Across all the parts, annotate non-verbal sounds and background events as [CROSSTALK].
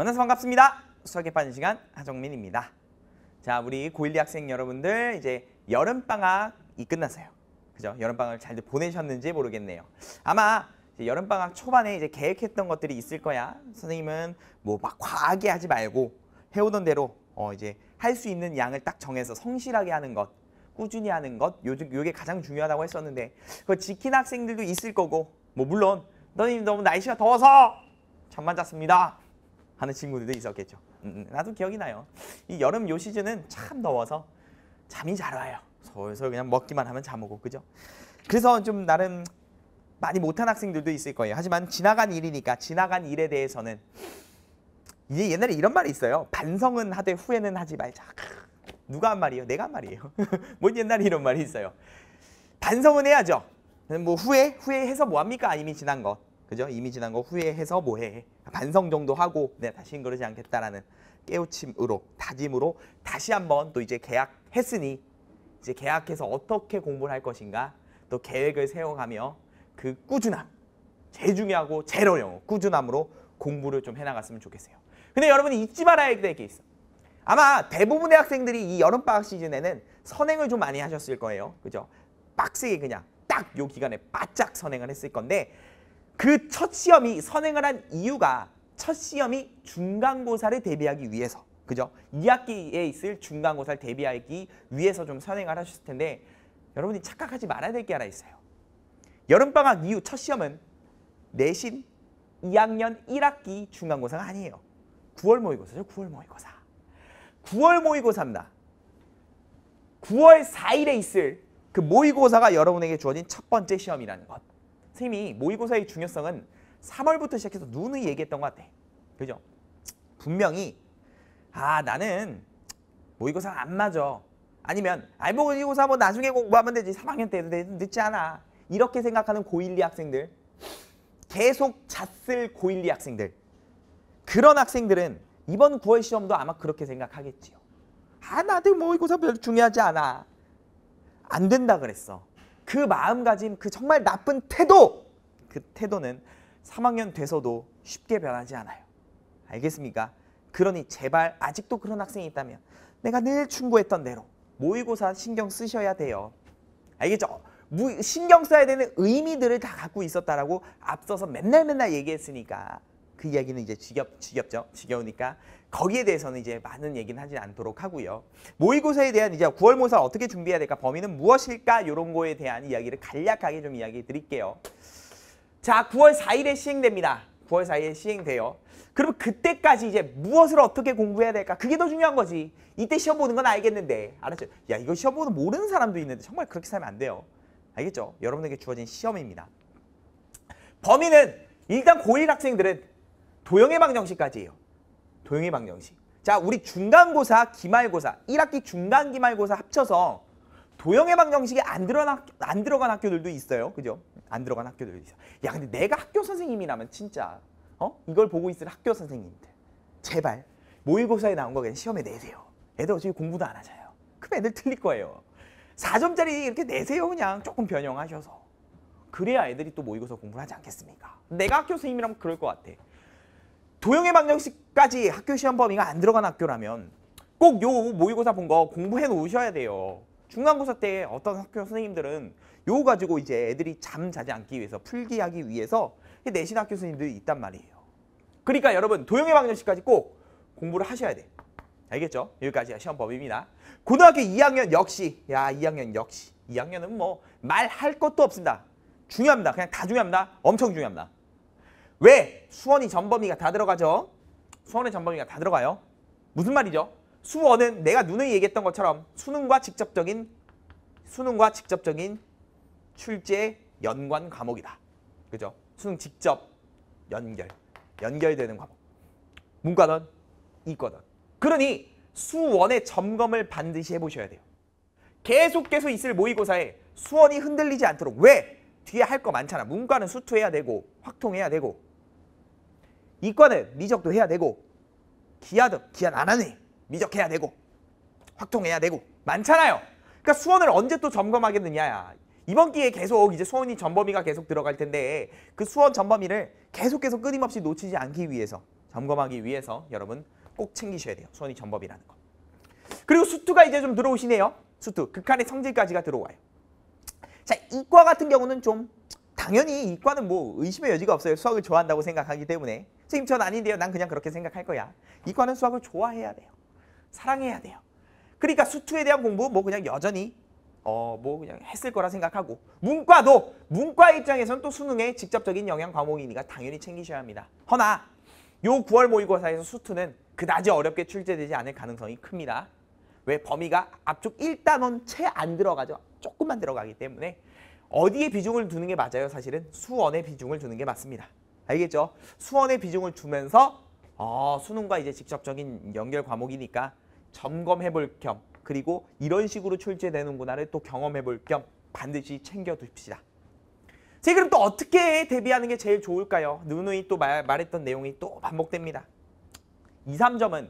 만나서 반갑습니다. 수학의 빠진 시간 하정민입니다. 자, 우리 고1 학생 여러분들 이제 여름 방학이 끝났어요. 그죠? 여름 방학을 잘 보내셨는지 모르겠네요. 아마 여름 방학 초반에 이제 계획했던 것들이 있을 거야. 선생님은 뭐 막 과하게 하지 말고 해오던 대로 어 이제 할 수 있는 양을 딱 정해서 성실하게 하는 것, 꾸준히 하는 것, 요즘 요게 가장 중요하다고 했었는데 그거 지킨 학생들도 있을 거고 뭐 물론 너희 너무 날씨가 더워서 잠만 잤습니다. 하는 친구들도 있었겠죠. 음, 음. 나도 기억이 나요. 이 여름 요 시즌은 참 더워서 잠이 잘 와요. 서서 그냥 먹기만 하면 잠 오고 그죠? 그래서 좀 나름 많이 못한 학생들도 있을 거예요. 하지만 지나간 일이니까 지나간 일에 대해서는 이제 옛날에 이런 말이 있어요. 반성은 하되 후회는 하지 말자. 누가 한 말이에요? 내가 한 말이에요. [LAUGHS] 뭔 옛날에 이런 말이 있어요. 반성은 해야죠. 뭐 후회? 후회해서 뭐합니까? 이미 지난 것. 그죠? 이미 지난 거 후회해서 뭐해? 반성 정도 하고 내가 네, 다시는 그러지 않겠다라는 깨우침으로 다짐으로 다시 한번 또 이제 계약했으니 이제 계약해서 어떻게 공부를 할 것인가 또 계획을 세워가며 그 꾸준함 제일 중요하고 제일 어려운 꾸준함으로 공부를 좀 해나갔으면 좋겠어요. 근데 여러분이 잊지 말아야 될 게 있어. 아마 대부분의 학생들이 이 여름방학 시즌에는 선행을 좀 많이 하셨을 거예요. 그죠? 빡세게 그냥 딱 요 기간에 바짝 선행을 했을 건데 그첫 시험이 선행을 한 이유가 첫 시험이 중간고사를 대비하기 위해서 그죠? 2학기에 있을 중간고사를 대비하기 위해서 좀 선행을 하셨을 텐데 여러분이 착각하지 말아야 될 게 하나 있어요. 여름방학 이후 첫 시험은 내신 2학년 1학기 중간고사가 아니에요. 9월 모의고사죠. 9월 모의고사. 9월 모의고사입니다. 9월 4일에 있을 그 모의고사가 여러분에게 주어진 첫 번째 시험이라는 것. 팀이 모의고사의 중요성은 3월부터 시작해서 누누이 얘기했던 것 같아. 그죠? 분명히 아 나는 모의고사 안 맞아. 아니면 아이 모의고사 뭐 나중에 공부하면 뭐 되지 3학년 때도 늦지 않아. 이렇게 생각하는 고1, 2 학생들 계속 잤을 고1, 2 학생들 그런 학생들은 이번 9월 시험도 아마 그렇게 생각하겠지요. 아 나도 모의고사 별로 중요하지 않아. 안 된다 그랬어. 그 마음가짐, 그 정말 나쁜 태도, 그 태도는 3학년 돼서도 쉽게 변하지 않아요. 알겠습니까? 그러니 제발 아직도 그런 학생이 있다면 내가 늘 충고했던 대로 모의고사 신경 쓰셔야 돼요. 알겠죠? 신경 써야 되는 의미들을 다 갖고 있었다라고 앞서서 맨날 맨날 얘기했으니까 그 이야기는 이제 지겹, 지겹죠. 지겨우니까 거기에 대해서는 이제 많은 얘기는 하지 않도록 하고요. 모의고사에 대한 이제 9월 모사 어떻게 준비해야 될까? 범위는 무엇일까? 이런 거에 대한 이야기를 간략하게 좀 이야기 드릴게요. 자, 9월 4일에 시행됩니다. 9월 4일에 시행돼요. 그러면 그때까지 이제 무엇을 어떻게 공부해야 될까? 그게 더 중요한 거지. 이때 시험 보는 건 알겠는데. 알았죠? 야, 이거 시험 보는 모르는 사람도 있는데 정말 그렇게 살면 안 돼요. 알겠죠? 여러분에게 주어진 시험입니다. 범위는 일단 고1 학생들은 도형의 방정식까지예요. 도형의 방정식. 자, 우리 중간고사, 기말고사, 1학기 중간 기말고사 합쳐서 도형의 방정식이 안, 들어간 학교, 안 들어간 학교들도 있어요. 그죠? 안 들어간 학교들도 있어 야, 근데 내가 학교 선생님이라면 진짜 어? 이걸 보고 있을 학교 선생님들 제발 모의고사에 나온 거 그냥 시험에 내세요. 애들 어차피 공부도 안 하잖아요. 그럼 애들 틀릴 거예요. 4점짜리 이렇게 내세요 그냥 조금 변형하셔서. 그래야 애들이 또 모의고사 공부를 하지 않겠습니까? 내가 학교 선생님이라면 그럴 것 같아. 도형의 방정식까지 학교 시험 범위가 안 들어간 학교라면 꼭 요 모의고사 본 거 공부해 놓으셔야 돼요. 중간고사 때 어떤 학교 선생님들은 요거 가지고 이제 애들이 잠 자지 않기 위해서 풀기하기 위해서 내신 학교 선생님들이 있단 말이에요. 그러니까 여러분 도형의 방정식까지 꼭 공부를 하셔야 돼. 알겠죠? 여기까지가 시험범위입니다 고등학교 2학년 역시 야 2학년 역시 2학년은 뭐 말할 것도 없습니다. 중요합니다. 그냥 다 중요합니다. 엄청 중요합니다. 왜? 수원이 전범위가 다 들어가죠. 수원의 전범위가 다 들어가요. 무슨 말이죠? 수원은 내가 누누이 얘기했던 것처럼 수능과 직접적인 수능과 직접적인 출제 연관 과목이다. 그죠? 수능 직접 연결, 연결되는 과목. 문과든 이과든. 그러니 수원의 점검을 반드시 해보셔야 돼요. 계속 계속 있을 모의고사에 수원이 흔들리지 않도록 왜? 뒤에 할 거 많잖아. 문과는 수투해야 되고 확통해야 되고 이과는 미적도 해야 되고 기하등 기한 안 하니 미적해야 되고 확통해야 되고 많잖아요. 그러니까 수원을 언제 또 점검하겠느냐야. 이번 기회에 계속 이제 수원이 전범위가 계속 들어갈 텐데 그 수원 전범위를 계속해서 끊임없이 놓치지 않기 위해서 점검하기 위해서 여러분 꼭 챙기셔야 돼요. 수원이 전범위라는 거. 그리고 수투가 이제 좀 들어오시네요. 수투 극한의 성질까지가 들어와요. 자 이과 같은 경우는 좀 당연히 이과는 뭐 의심의 여지가 없어요. 수학을 좋아한다고 생각하기 때문에 선생님 전 아닌데요. 난 그냥 그렇게 생각할 거야. 이과는 수학을 좋아해야 돼요. 사랑해야 돼요. 그러니까 수투에 대한 공부 뭐 그냥 여전히 어 뭐 그냥 했을 거라 생각하고 문과도 문과 입장에선 또 수능에 직접적인 영향 과목이니까 당연히 챙기셔야 합니다. 허나 요 9월 모의고사에서 수투는 그다지 어렵게 출제되지 않을 가능성이 큽니다. 왜 범위가 앞쪽 1단원 채 안 들어가죠. 조금만 들어가기 때문에 어디에 비중을 두는 게 맞아요 사실은 수원에 비중을 두는 게 맞습니다. 알겠죠? 수원의 비중을 두면서 어, 수능과 이제 직접적인 연결 과목이니까 점검해 볼 겸 그리고 이런 식으로 출제되는구나를 또 경험해 볼 겸 반드시 챙겨 두십시다. 자, 그럼 또 어떻게 대비하는 게 제일 좋을까요? 누누이 또 말, 말했던 내용이 또 반복됩니다. 2, 3점은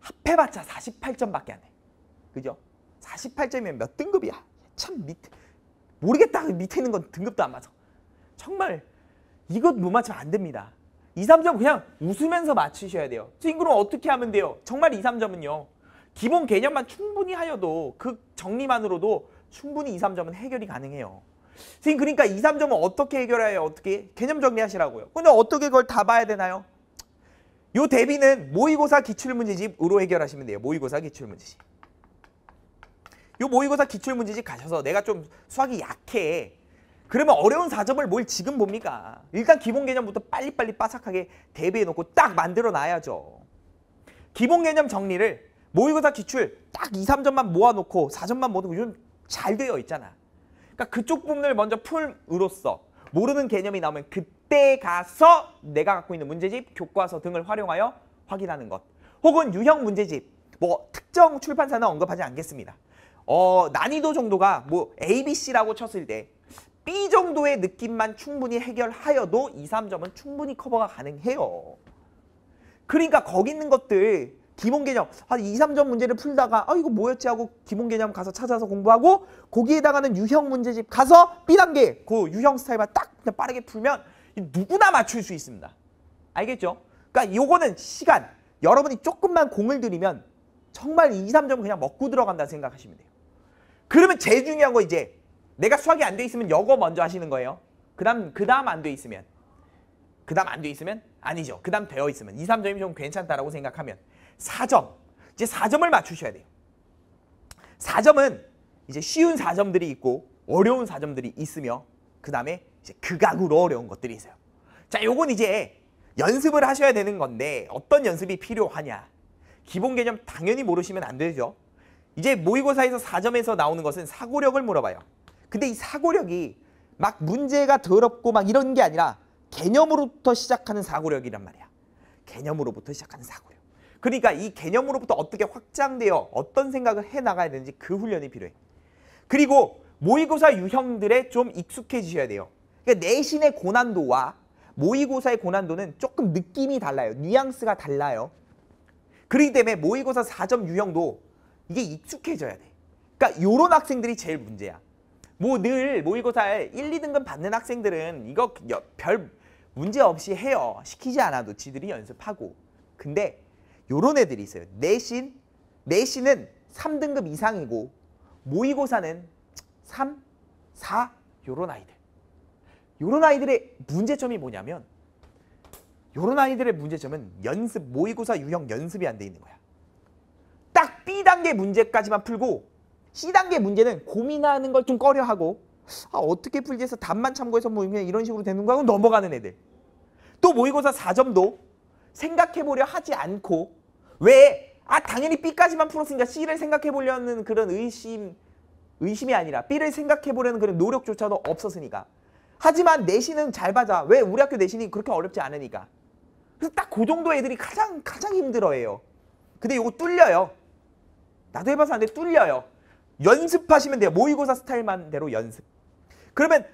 합해봤자 48점밖에 안 해. 그죠? 48점이면 몇 등급이야? 참 밑, 모르겠다. 밑에 있는 건 등급도 안 맞아. 정말 이것 못 맞추면 안 됩니다. 2, 3점 그냥 웃으면서 맞추셔야 돼요. 스윙 그럼 어떻게 하면 돼요? 정말 2, 3점은요. 기본 개념만 충분히 하여도 그 정리만으로도 충분히 2, 3점은 해결이 가능해요. 선생님 그러니까 2, 3점은 어떻게 해결해요? 어떻게? 개념 정리하시라고요. 근데 어떻게 그걸 다 봐야 되나요? 요 대비는 모의고사 기출문제집으로 해결하시면 돼요. 모의고사 기출문제집. 요 모의고사 기출문제집 가셔서 내가 좀 수학이 약해. 그러면 어려운 4점을 뭘 지금 봅니까? 일단 기본 개념부터 빨리빨리 빠삭하게 대비해놓고 딱 만들어놔야죠. 기본 개념 정리를 모의고사 기출 딱 2, 3점만 모아놓고 4점만 모두 요즘 잘 되어 있잖아. 그러니까 그쪽 부분을 먼저 풀으로써 모르는 개념이 나오면 그때 가서 내가 갖고 있는 문제집, 교과서 등을 활용하여 확인하는 것. 혹은 유형 문제집, 뭐 특정 출판사는 언급하지 않겠습니다. 어, 난이도 정도가 뭐 A, B, C라고 쳤을 때 B 정도의 느낌만 충분히 해결하여도 2, 3점은 충분히 커버가 가능해요. 그러니까 거기 있는 것들 기본 개념 한 2, 3점 문제를 풀다가 아 이거 뭐였지 하고 기본 개념 가서 찾아서 공부하고 거기에다가는 유형 문제집 가서 B단계 그 유형 스타일만 딱 그냥 빠르게 풀면 누구나 맞출 수 있습니다. 알겠죠? 그러니까 요거는 시간 여러분이 조금만 공을 들이면 정말 2, 3점 그냥 먹고 들어간다 생각하시면 돼요. 그러면 제일 중요한 거 이제 내가 수학이 안 돼 있으면 여어 먼저 하시는 거예요. 그다음 그다음 안 돼 있으면 그다음 안 돼 있으면 아니죠. 그다음 되어 있으면 2, 3점이 좀 괜찮다라고 생각하면 4점. 이제 4점을 맞추셔야 돼요. 4점은 이제 쉬운 4점들이 있고 어려운 4점들이 있으며 그다음에 이제 극악으로 어려운 것들이 있어요. 자, 요건 이제 연습을 하셔야 되는 건데 어떤 연습이 필요하냐? 기본 개념 당연히 모르시면 안 되죠. 이제 모의고사에서 4점에서 나오는 것은 사고력을 물어봐요. 근데 이 사고력이 막 문제가 더럽고 막 이런 게 아니라 개념으로부터 시작하는 사고력이란 말이야. 개념으로부터 시작하는 사고력. 그러니까 이 개념으로부터 어떻게 확장되어 어떤 생각을 해 나가야 되는지 그 훈련이 필요해. 그리고 모의고사 유형들에 좀 익숙해지셔야 돼요. 그러니까 내신의 고난도와 모의고사의 고난도는 조금 느낌이 달라요. 뉘앙스가 달라요. 그렇기 때문에 모의고사 4점 유형도 이게 익숙해져야 돼. 그러니까 이런 학생들이 제일 문제야. 뭐늘 모의고사에 뭐 1, 2등급 받는 학생들은 이거 별 문제 없이 해요. 시키지 않아도 지들이 연습하고. 근데 요런 애들이 있어요. 내신, 내신은 3등급 이상이고 모의고사는 3, 4 요런 아이들. 요런 아이들의 문제점이 뭐냐면 요런 아이들의 문제점은 연습, 모의고사 유형 연습이 안 돼 있는 거야. 딱 B단계 문제까지만 풀고 C단계 문제는 고민하는 걸 좀 꺼려하고 아, 어떻게 풀지 해서 답만 참고해서 모이면 뭐 이런 식으로 되는 거하고 넘어가는 애들. 또 모의고사 4점도 생각해보려 하지 않고 왜? 아 당연히 B까지만 풀었으니까 C를 생각해보려는 그런 의심, 의심이 아니라 B를 생각해보려는 그런 노력조차도 없었으니까. 하지만 내신은 잘 받아. 왜? 우리 학교 내신이 그렇게 어렵지 않으니까. 그래서 딱 그 정도 애들이 가장 가장 힘들어해요. 근데 이거 뚫려요. 나도 해봐서 안 돼. 뚫려요. 연습하시면 돼요. 모의고사 스타일만대로 연습. 그러면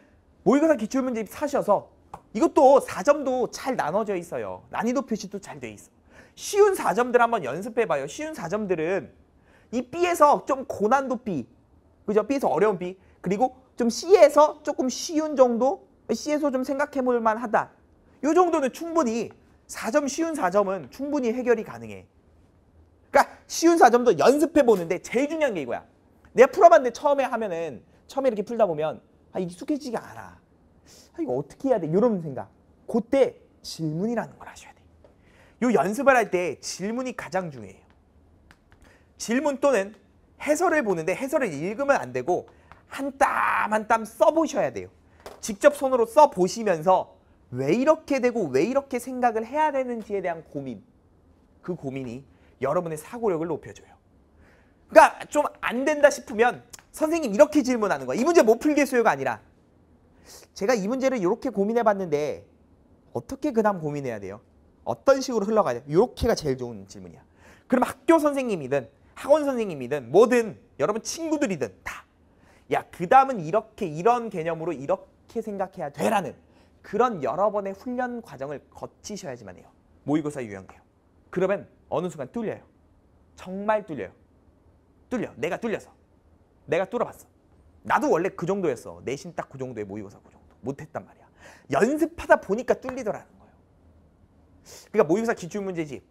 모의고사 기출문제 사셔서 이것도 4점도 잘 나눠져 있어요. 난이도 표시도 잘 돼 있어. 쉬운 4점들 한번 연습해봐요. 쉬운 4점들은 이 B에서 좀 고난도 B, 그죠? B에서 어려운 B, 그리고 좀 C에서 조금 쉬운 정도, C에서 좀 생각해볼 만하다. 이 정도는 충분히 4점 쉬운 4점은 충분히 해결이 가능해. 그러니까 쉬운 4점도 연습해보는데 제일 중요한 게 이거야. 내가 풀어봤는데 처음에 하면은 처음에 이렇게 풀다 보면 아 익숙해지지가 않아. 아 이거 어떻게 해야 돼? 이런 생각. 그때 질문이라는 걸 하셔야 돼. 요 연습을 할 때 질문이 가장 중요해요. 질문 또는 해설을 보는데 해설을 읽으면 안 되고 한 땀 한 땀 써보셔야 돼요. 직접 손으로 써보시면서 왜 이렇게 되고 왜 이렇게 생각을 해야 되는지에 대한 고민 그 고민이 여러분의 사고력을 높여줘요. 그러니까 좀 안 된다 싶으면 선생님 이렇게 질문하는 거야. 이 문제 못 풀겠어요가 아니라 제가 이 문제를 이렇게 고민해 봤는데 어떻게 그 다음 고민해야 돼요? 어떤 식으로 흘러가야 돼요? 이렇게가 제일 좋은 질문이야. 그럼 학교 선생님이든 학원 선생님이든 뭐든 여러분 친구들이든 다 야, 그 다음은 이렇게 이런 개념으로 이렇게 생각해야 되라는 그런 여러 번의 훈련 과정을 거치셔야지만 해요. 모의고사 유형돼요. 그러면 어느 순간 뚫려요. 정말 뚫려요. 뚫려. 내가 뚫려서. 내가 뚫어봤어. 나도 원래 그 정도였어. 내신 딱 그정도에 모의고사 그 정도. 못했단 말이야. 연습하다 보니까 뚫리더라는 거예요. 그러니까 모의고사 기출문제집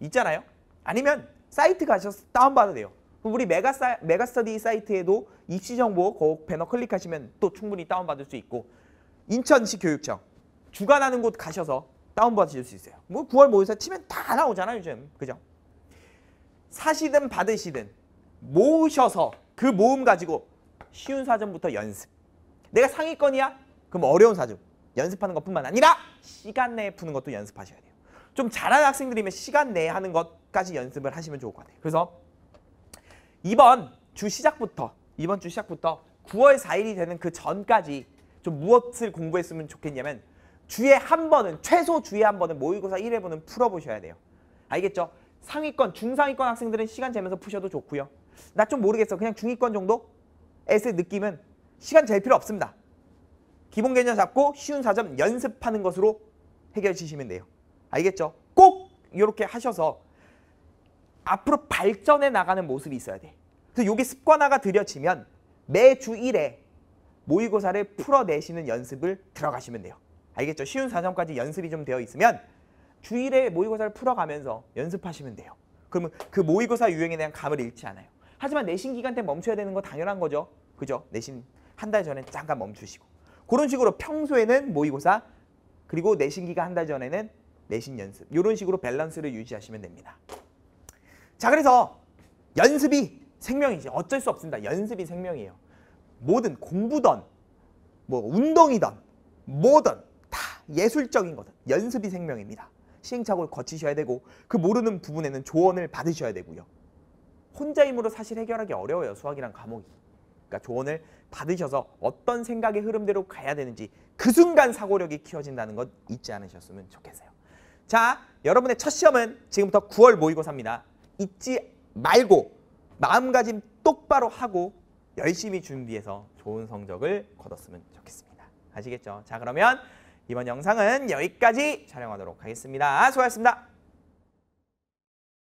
있잖아요. 아니면 사이트 가셔서 다운받아도 돼요. 우리 메가 사, 메가스터디 사이트에도 입시정보 거 배너 클릭하시면 또 충분히 다운받을 수 있고 인천시 교육청 주관하는 곳 가셔서 다운받으실 수 있어요. 뭐 9월 모의사 고 치면 다 나오잖아요. 요즘. 그죠? 사시든 받으시든 모으셔서 그 모음 가지고 쉬운 사전부터 연습. 내가 상위권이야? 그럼 어려운 사전. 연습하는 것뿐만 아니라 시간 내에 푸는 것도 연습하셔야 돼요. 좀 잘하는 학생들이면 시간 내에 하는 것까지 연습을 하시면 좋을 것 같아요. 그래서 이번 주 시작부터 이번 주 시작부터 9월 4일이 되는 그 전까지 좀 무엇을 공부했으면 좋겠냐면 주에 한 번은 최소 주에 한 번은 모의고사 1회분은 풀어보셔야 돼요. 알겠죠? 상위권, 중상위권 학생들은 시간 재면서 푸셔도 좋고요. 나좀 모르겠어. 그냥 중위권 정도? S의 느낌은 시간 잴 필요 없습니다. 기본 개념 잡고 쉬운 사점 연습하는 것으로 해결치시면 돼요. 알겠죠? 꼭 이렇게 하셔서 앞으로 발전해 나가는 모습이 있어야 돼. 그래서 요게 습관화가 들여지면 매주 1회 모의고사를 풀어내시는 연습을 들어가시면 돼요. 알겠죠? 쉬운 사정까지 연습이 좀 되어 있으면 주일에 모의고사를 풀어가면서 연습하시면 돼요. 그러면 그 모의고사 유형에 대한 감을 잃지 않아요. 하지만 내신 기간 때 멈춰야 되는 거 당연한 거죠. 그죠? 내신 한 달 전에 잠깐 멈추시고. 그런 식으로 평소에는 모의고사 그리고 내신 기간 한 달 전에는 내신 연습. 이런 식으로 밸런스를 유지하시면 됩니다. 자, 그래서 연습이 생명이지. 어쩔 수 없습니다. 연습이 생명이에요. 모든 공부든 뭐 운동이든 뭐든 다 예술적인 거든 연습이 생명입니다. 시행착오를 거치셔야 되고 그 모르는 부분에는 조언을 받으셔야 되고요. 혼자힘으로 사실 해결하기 어려워요. 수학이란 과목이. 그러니까 조언을 받으셔서 어떤 생각의 흐름대로 가야 되는지 그 순간 사고력이 키워진다는 것 잊지 않으셨으면 좋겠어요. 자, 여러분의 첫 시험은 지금부터 9월 모의고사입니다. 잊지 말고 마음가짐 똑바로 하고 열심히 준비해서 좋은 성적을 거뒀으면 좋겠습니다. 아시겠죠? 자, 그러면 이번 영상은 여기까지 촬영하도록 하겠습니다. 수고하셨습니다.